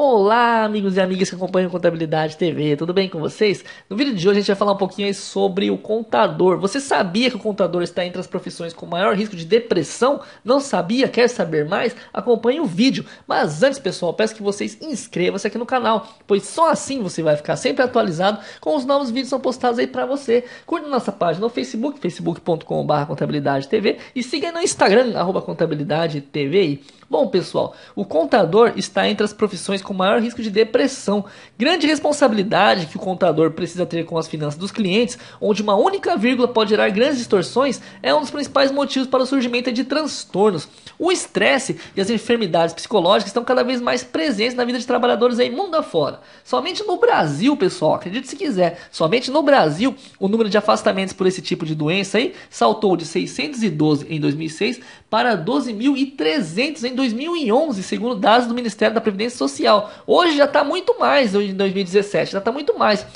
Olá, amigos e amigas que acompanham Contabilidade TV, tudo bem com vocês? No vídeo de hoje a gente vai falar um pouquinho sobre o contador. Você sabia que o contador está entre as profissões com maior risco de depressão? Não sabia? Quer saber mais? Acompanhe o vídeo. Mas antes, pessoal, peço que vocês inscrevam-se aqui no canal, pois só assim você vai ficar sempre atualizado com os novos vídeos que são postados aí para você. Curta nossa página no Facebook, facebook.com.br Contabilidade TV e siga aí no Instagram, arroba Contabilidade TV. Bom, pessoal, o contador está entre as profissões com maior risco de depressão. Grande responsabilidade que o contador precisa ter com as finanças dos clientes, onde uma única vírgula pode gerar grandes distorções, é um dos principais motivos para o surgimento de transtornos. O estresse e as enfermidades psicológicas estão cada vez mais presentes na vida de trabalhadores aí mundo afora. Somente no Brasil, pessoal, acredite se quiser, somente no Brasil o número de afastamentos por esse tipo de doença aí saltou de 612 em 2006 para 12.300 em 2011, segundo dados do Ministério da Previdência Social. Hoje já está muito mais, hoje em 2017, já está muito mais.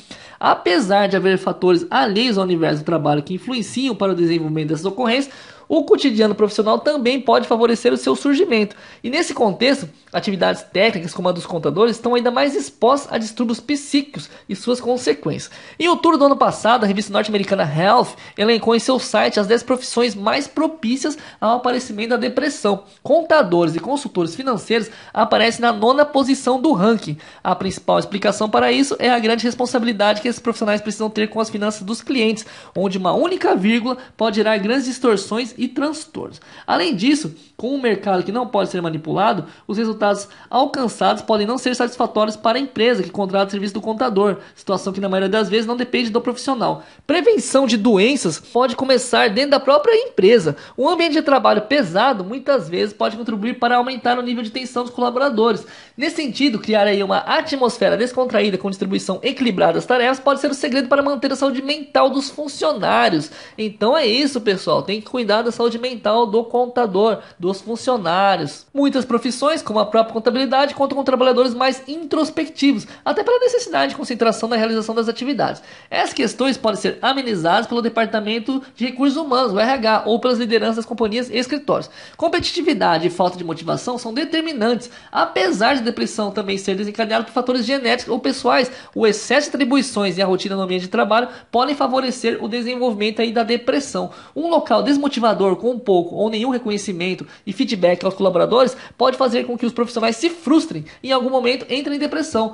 Apesar de haver fatores alheios ao universo do trabalho que influenciam para o desenvolvimento dessas ocorrências, o cotidiano profissional também pode favorecer o seu surgimento. E nesse contexto, atividades técnicas como a dos contadores estão ainda mais expostas a distúrbios psíquicos e suas consequências. Em outubro do ano passado, a revista norte-americana Health elencou em seu site as 10 profissões mais propícias ao aparecimento da depressão. Contadores e consultores financeiros aparecem na nona posição do ranking. A principal explicação para isso é a grande responsabilidade que esses profissionais precisam ter com as finanças dos clientes, onde uma única vírgula pode gerar grandes distorções e transtornos. Além disso, com um mercado que não pode ser manipulado, os resultados alcançados podem não ser satisfatórios para a empresa que contrata o serviço do contador, situação que na maioria das vezes não depende do profissional. Prevenção de doenças pode começar dentro da própria empresa. Um ambiente de trabalho pesado muitas vezes pode contribuir para aumentar o nível de tensão dos colaboradores. Nesse sentido, criar aí uma atmosfera descontraída com distribuição equilibrada das tarefas pode ser o segredo para manter a saúde mental dos funcionários. Então é isso, pessoal. Tem que cuidar da saúde mental do contador, dos funcionários. Muitas profissões, como a própria contabilidade, contam com trabalhadores mais introspectivos, até pela necessidade de concentração na realização das atividades. Essas questões podem ser amenizadas pelo Departamento de Recursos Humanos, o RH, ou pelas lideranças das companhias e escritórios. Competitividade e falta de motivação são determinantes, apesar de depressão também ser desencadeada por fatores genéticos ou pessoais. O excesso de atribuições e a rotina no ambiente de trabalho podem favorecer o desenvolvimento aí da depressão. Um local desmotivador com pouco ou nenhum reconhecimento e feedback aos colaboradores pode fazer com que os profissionais se frustrem e em algum momento entrem em depressão.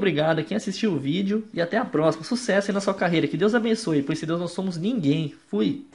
obrigado a quem assistiu o vídeo e até a próxima. Sucesso aí na sua carreira. Que Deus abençoe, pois se Deus não somos ninguém. Fui.